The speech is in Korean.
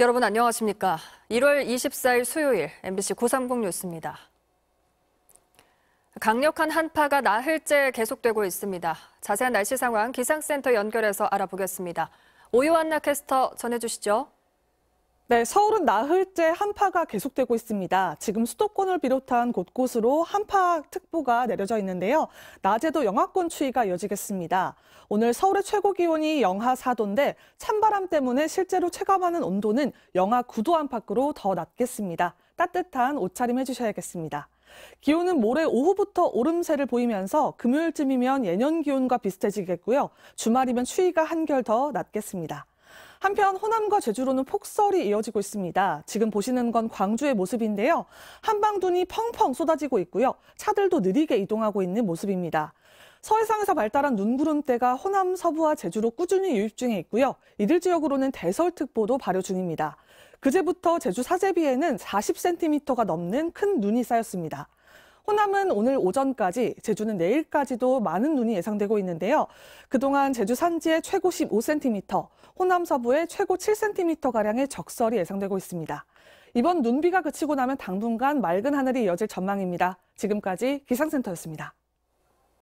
여러분 안녕하십니까? 1월 24일 수요일 MBC 고상봉 뉴스입니다. 강력한 한파가 나흘째 계속되고 있습니다. 자세한 날씨 상황 기상센터 연결해서 알아보겠습니다. 오요한나 캐스터 전해주시죠. 네, 서울은 나흘째 한파가 계속되고 있습니다. 지금 수도권을 비롯한 곳곳으로 한파특보가 내려져 있는데요. 낮에도 영하권 추위가 이어지겠습니다. 오늘 서울의 최고 기온이 영하 4도인데 찬바람 때문에 실제로 체감하는 온도는 영하 9도 안팎으로 더 낮겠습니다. 따뜻한 옷차림 해주셔야겠습니다. 기온은 모레 오후부터 오름세를 보이면서 금요일쯤이면 예년 기온과 비슷해지겠고요. 주말이면 추위가 한결 더 낮겠습니다. 한편 호남과 제주로는 폭설이 이어지고 있습니다. 지금 보시는 건 광주의 모습인데요. 한방눈이 펑펑 쏟아지고 있고요. 차들도 느리게 이동하고 있는 모습입니다. 서해상에서 발달한 눈구름대가 호남 서부와 제주로 꾸준히 유입 중에 있고요. 이들 지역으로는 대설특보도 발효 중입니다. 그제부터 제주 사제비에는 40cm가 넘는 큰 눈이 쌓였습니다. 호남은 오늘 오전까지, 제주는 내일까지도 많은 눈이 예상되고 있는데요. 그동안 제주 산지의 최고 15cm, 호남 서부의 최고 7cm가량의 적설이 예상되고 있습니다. 이번 눈비가 그치고 나면 당분간 맑은 하늘이 이어질 전망입니다. 지금까지 기상센터였습니다.